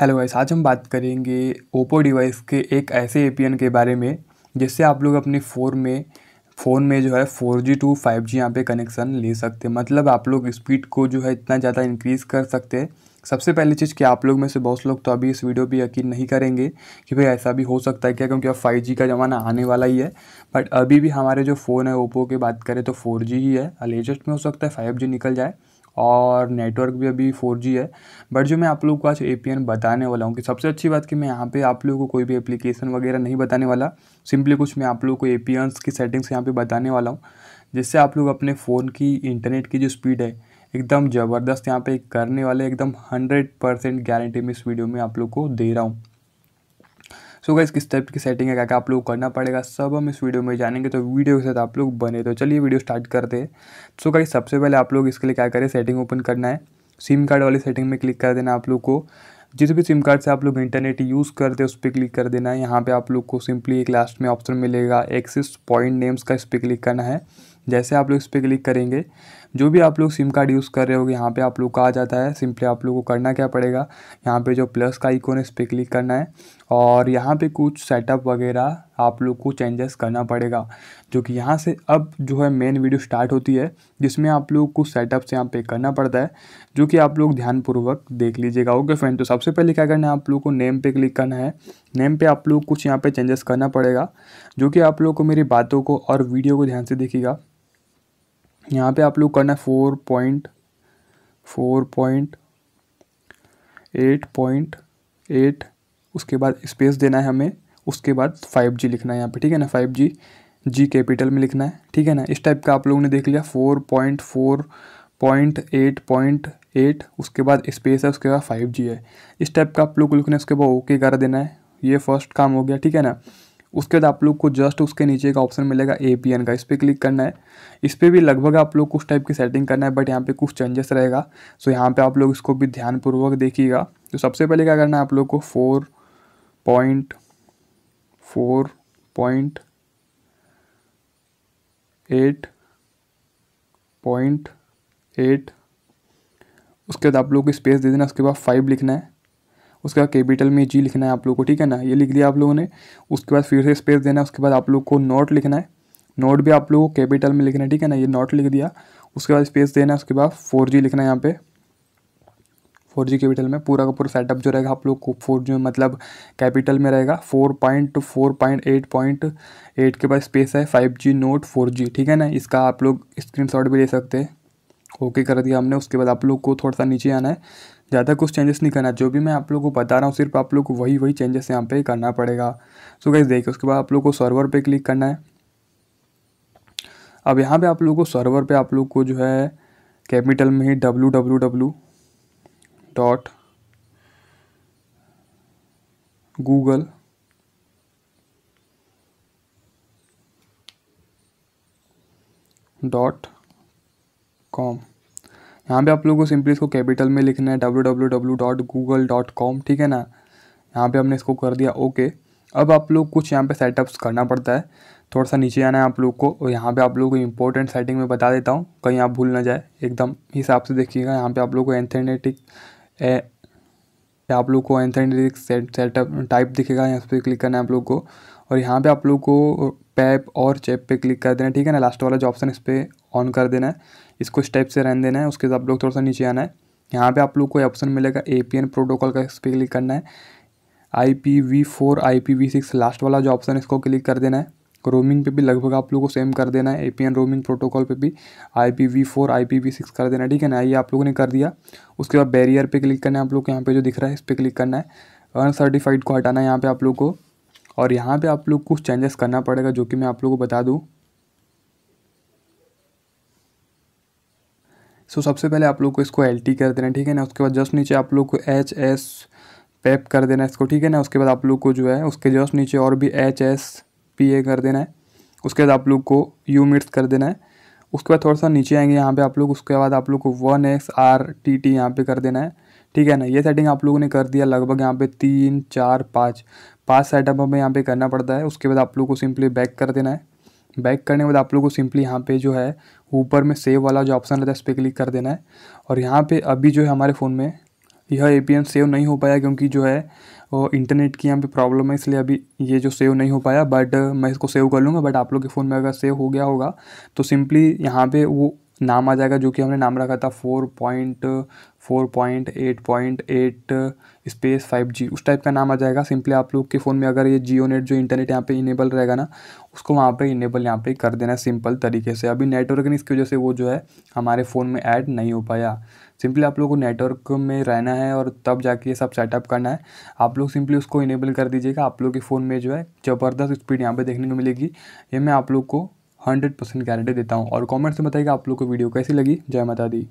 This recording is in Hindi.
हेलो गाइस आज हम बात करेंगे ओप्पो डिवाइस के एक ऐसे ए के बारे में जिससे आप लोग अपने फ़ोन में फ़ोन में जो है four G to five G यहाँ पर कनेक्शन ले सकते हैं मतलब आप लोग स्पीड को जो है इतना ज़्यादा इंक्रीज़ कर सकते हैं सबसे पहली चीज़ कि आप लोग में से बहुत लोग तो अभी इस वीडियो पर यकीन नहीं करेंगे कि भाई ऐसा भी हो सकता है क्या क्योंकि अब फाइव जी का ज़माना आने वाला ही है बट अभी भी हमारे जो फ़ोन है ओप्पो की बात करें तो फोर जी ही है लेटेस्ट में हो सकता है फाइव जी निकल जाए और नेटवर्क भी अभी फोर जी है बट जो मैं आप लोग को आज ए बताने वाला हूँ कि सबसे अच्छी बात कि मैं यहाँ पे आप लोगों को कोई भी एप्लीकेशन वगैरह नहीं बताने वाला सिंपली कुछ मैं आप लोग को ए की सेटिंग्स यहाँ पर बताने वाला हूँ जिससे आप लोग अपने फ़ोन की इंटरनेट की जो स्पीड है एकदम ज़बरदस्त यहाँ पर करने वाले एकदम हंड्रेड परसेंट गारंटी में इस वीडियो में आप लोग को दे रहा हूँ सो गाइस किस टाइप की सेटिंग है क्या क्या आप लोग करना पड़ेगा सब हम इस वीडियो में जानेंगे तो वीडियो के साथ आप लोग बने तो चलिए वीडियो स्टार्ट करते हैं सो गाइस सबसे पहले आप लोग इसके लिए क्या करें सेटिंग ओपन करना है सिम कार्ड वाली सेटिंग में क्लिक कर देना आप लोग को जिस भी सिम कार्ड से आप लोग इंटरनेट यूज़ करते हैं उस पर क्लिक कर देना है यहाँ पे आप लोग को सिंपली एक लास्ट में ऑप्शन मिलेगा एक्सिस पॉइंट नेम्स का इस पर क्लिक करना है जैसे आप लोग इस पर क्लिक करेंगे जो भी आप लोग सिम कार्ड यूज़ कर रहे हो यहाँ पे आप लोग का आ जाता है सिंपली आप लोग को करना क्या पड़ेगा यहाँ पे जो प्लस का आइकॉन है इस पर क्लिक करना है और यहाँ पे कुछ सेटअप वगैरह आप लोग को चेंजेस करना पड़ेगा जो कि यहाँ से अब जो है मेन वीडियो स्टार्ट होती है जिसमें आप लोग को सेटअप्स यहाँ पे करना पड़ता है जो कि आप लोग ध्यानपूर्वक देख लीजिएगा ओके फ्रेंड तो सबसे पहले क्या करना है आप लोग को नेम पे क्लिक करना है नेम पे आप लोग कुछ यहाँ पे चेंजेस करना पड़ेगा जो कि आप लोग को मेरी बातों को और वीडियो को ध्यान से देखिएगा यहाँ पे आप लोग करना है four point four point eight point eight उसके बाद स्पेस देना है हमें उसके बाद फाइव जी लिखना है यहाँ पे ठीक है ना फाइव जी जी कैपिटल में लिखना है ठीक है ना इस टाइप का आप लोगों ने देख लिया four point four point eight point eight उसके बाद स्पेस है उसके बाद फाइव जी है इस टाइप का आप लोग को लिखना है उसके बाद ओके कर देना है ये फर्स्ट काम हो गया ठीक है ना उसके बाद आप लोग को जस्ट उसके नीचे का ऑप्शन मिलेगा ए पी एन का इस पर क्लिक करना है इस पर भी लगभग आप लोग कुछ टाइप की सेटिंग करना है बट यहाँ पे कुछ चेंजेस रहेगा सो यहाँ पे आप लोग इसको भी ध्यानपूर्वक देखिएगा तो सबसे पहले क्या करना है आप लोग को four point four point eight point eight उसके बाद आप लोग को स्पेस दे देना उसके बाद फाइव लिखना है उसके बाद कैपिटल में जी लिखना है आप लोग को ठीक है ना ये लिख दिया आप लोगों ने उसके बाद फिर से स्पेस देना है उसके बाद आप लोग को नोट लिखना है नोट भी आप लोगों को कैपिटल में लिखना है ठीक है ना ये नोट लिख दिया उसके बाद स्पेस देना है उसके बाद फोर जी लिखना है यहाँ पे फोर जी कैपिटल में पूरा का पूरा सेटअप जो रहेगा आप लोग को फोर जी मतलब कैपिटल में रहेगा four point two four point eight point eight के बाद स्पेस है five G not four G ठीक है ना इसका आप लोग स्क्रीन भी ले सकते हैं ओके कर दिया हमने उसके बाद आप लोग को थोड़ा सा नीचे आना है ज़्यादा कुछ चेंजेस नहीं करना जो भी मैं आप लोगों को बता रहा हूँ सिर्फ आप लोग को वही वही चेंजेस यहाँ पे करना पड़ेगा सो गाइज देखिए उसके बाद आप लोग को सर्वर पे क्लिक करना है अब यहाँ पे आप लोग को सर्वर पे आप लोग को जो है कैपिटल में ही W W W dot Google dot com यहाँ पे आप लोगों को सिंपली इसको कैपिटल में लिखना है W W W dot Google dot com ठीक है ना यहाँ पे हमने इसको कर दिया ओके अब आप लोग कुछ यहाँ पे सेटअप्स करना पड़ता है थोड़ा सा नीचे आना है आप लोग को और यहाँ पे आप लोग को इंपॉर्टेंट सेटिंग में बता देता हूँ कहीं आप भूल ना जाए एकदम हिसाब से देखिएगा यहाँ पर आप लोग को एंथेनेटिक आप लोग को एंथेनेटिक सेटअप टाइप दिखेगा यहाँ पर क्लिक करना है आप लोग को और यहाँ पर आप लोग को पैप और चेप पे क्लिक कर देना ठीक है ना लास्ट वाला जो ऑप्शन इस पर ऑन कर देना है इसको स्टेप से रहने देना है उसके बाद आप लोग थोड़ा सा नीचे आना है यहाँ पे आप लोग को ऑप्शन मिलेगा ए पी एन प्रोटोकॉल का इस पर क्लिक करना है I P V four I P V six last वाला जो ऑप्शन है इसको क्लिक कर देना है रोमिंग पे भी लगभग आप लोग को सेम कर देना है A P N roaming protocol पे भी I P V four I P V six कर देना है ठीक है ना ये आप लोगों ने कर दिया उसके बाद बैरियर पे क्लिक करना है आप लोग को यहाँ पे जो दिख रहा है इस पर क्लिक करना है अनसर्टिफाइड को हटाना है यहाँ पे आप लोग को और यहाँ पे आप लोग कुछ चेंजेस करना पड़ेगा जो कि मैं आप लोग को बता दूँ सो सबसे पहले आप लोग को इसको एल कर देना ठीक है ना उसके बाद जस्ट नीचे आप लोग को एच एस पैप कर देना इसको ठीक है ना उसके बाद आप लोग को जो है उसके जस्ट नीचे और भी एच एस पी ए कर देना है उसके बाद आप लोग को यू मिट्स कर देना है उसके बाद थोड़ा सा नीचे आएंगे यहाँ पे आप लोग उसके बाद आप लोग को one X R T T यहाँ पे कर देना है ठीक है ना ये सेटिंग आप लोगों ने कर दिया लगभग यहाँ पे तीन चार पाँच पाँच सेटअप हमें यहाँ पे करना पड़ता है उसके बाद आप लोग को सिंपली बैक कर देना है बैक करने के बाद आप लोग को सिंपली यहाँ पे जो है ऊपर में सेव वाला जो ऑप्शन रहता है इस पर क्लिक कर देना है और यहाँ पे अभी जो है हमारे फ़ोन में यह ए सेव नहीं हो पाया क्योंकि जो है वो इंटरनेट की यहाँ पे प्रॉब्लम है इसलिए अभी ये जो सेव नहीं हो पाया बट मैं इसको सेव कर लूँगा बट आप लोग के फ़ोन में अगर सेव हो गया होगा तो सिंपली यहाँ पे वो नाम आ जाएगा जो कि हमने नाम रखा था four point four point eight point eight space five G उस टाइप का नाम आ जाएगा सिंपली आप लोग के फ़ोन में अगर ये जियो नेट जो इंटरनेट यहाँ पे इनेबल रहेगा ना उसको वहाँ पे इनेबल यहाँ पे कर देना सिंपल तरीके से अभी नेटवर्क नहीं इसकी वजह से वो जो है हमारे फ़ोन में ऐड नहीं हो पाया सिंपली आप लोग को नेटवर्क में रहना है और तब जाके ये सब सेटअप करना है आप लोग सिंपली उसको इनेबल कर दीजिएगा आप लोग के फ़ोन में जो है ज़बरदस्त स्पीड यहाँ पर देखने को मिलेगी ये मैं आप लोग को हंड्रेड परसेंट गारंटी देता हूँ और कमेंट्स से बताइएगा आप लोग को वीडियो कैसी लगी जय माता दी